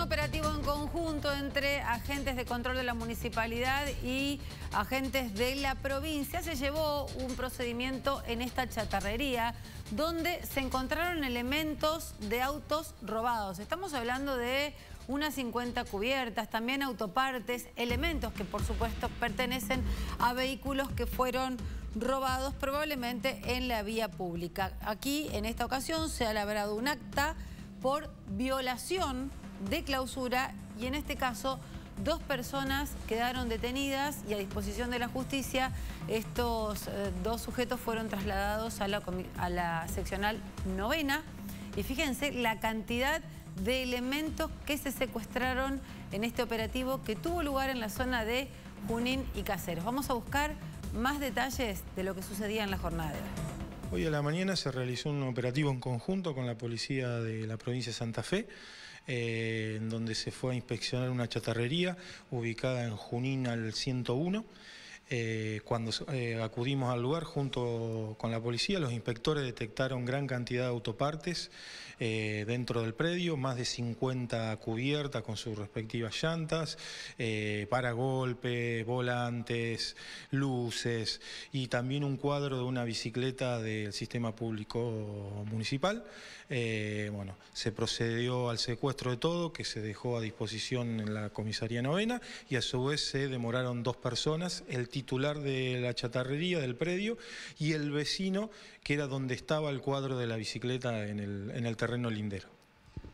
operativo en conjunto entre agentes de control de la municipalidad y agentes de la provincia. Se llevó un procedimiento en esta chatarrería donde se encontraron elementos de autos robados. Estamos hablando de unas 50 cubiertas, también autopartes, elementos que por supuesto pertenecen a vehículos que fueron robados probablemente en la vía pública. Aquí en esta ocasión se ha labrado un acta por violación de clausura y en este caso dos personas quedaron detenidas y a disposición de la justicia estos eh, dos sujetos fueron trasladados a la, a la seccional novena y fíjense la cantidad de elementos que se secuestraron en este operativo que tuvo lugar en la zona de Junín y Caseros. Vamos a buscar más detalles de lo que sucedía en la jornada Hoy a la mañana se realizó un operativo en conjunto con la policía de la provincia de Santa Fe, eh, en donde se fue a inspeccionar una chatarrería ubicada en Junín al 101. Eh, cuando eh, acudimos al lugar junto con la policía, los inspectores detectaron gran cantidad de autopartes eh, dentro del predio, más de 50 cubiertas con sus respectivas llantas, paragolpes, volantes, luces y también un cuadro de una bicicleta del sistema público municipal. bueno, se procedió al secuestro de todo, que se dejó a disposición en la comisaría novena y a su vez se demoraron dos personas. El titular de la chatarrería del predio y el vecino, que era donde estaba el cuadro de la bicicleta en el, en el terreno lindero.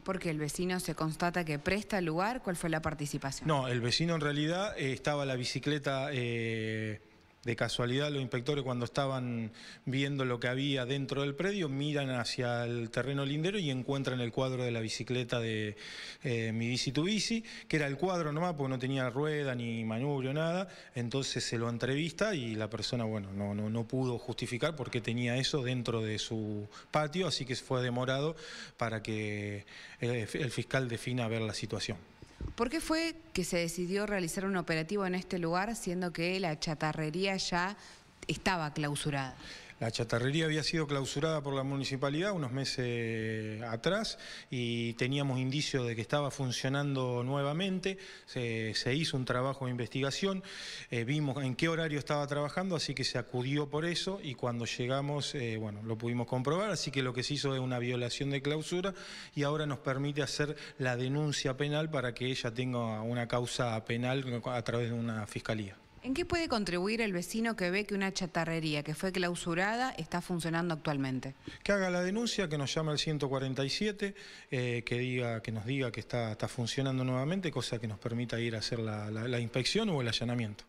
Porque el vecino se constata que presta el lugar, ¿cuál fue la participación? No, el vecino en realidad eh, estaba la bicicleta... Eh, de casualidad los inspectores cuando estaban viendo lo que había dentro del predio miran hacia el terreno lindero y encuentran el cuadro de la bicicleta de eh, Mi Bici Tu Bici, que era el cuadro nomás porque no tenía rueda ni manubrio, nada, entonces se lo entrevista y la persona, bueno, no, no, no pudo justificar porque tenía eso dentro de su patio, así que fue demorado para que eh, el fiscal defina ver la situación. ¿Por qué fue que se decidió realizar un operativo en este lugar siendo que la chatarrería ya estaba clausurada? La chatarrería había sido clausurada por la municipalidad unos meses atrás y teníamos indicios de que estaba funcionando nuevamente. Se, hizo un trabajo de investigación, eh, vimos en qué horario estaba trabajando, así que se acudió por eso y cuando llegamos, eh, bueno, lo pudimos comprobar, así que lo que se hizo es una violación de clausura y ahora nos permite hacer la denuncia penal para que ella tenga una causa penal a través de una fiscalía. ¿En qué puede contribuir el vecino que ve que una chatarrería que fue clausurada está funcionando actualmente? Que haga la denuncia, que nos llame al 147, eh, que, diga, que nos diga que está, funcionando nuevamente, cosa que nos permita ir a hacer la inspección o el allanamiento.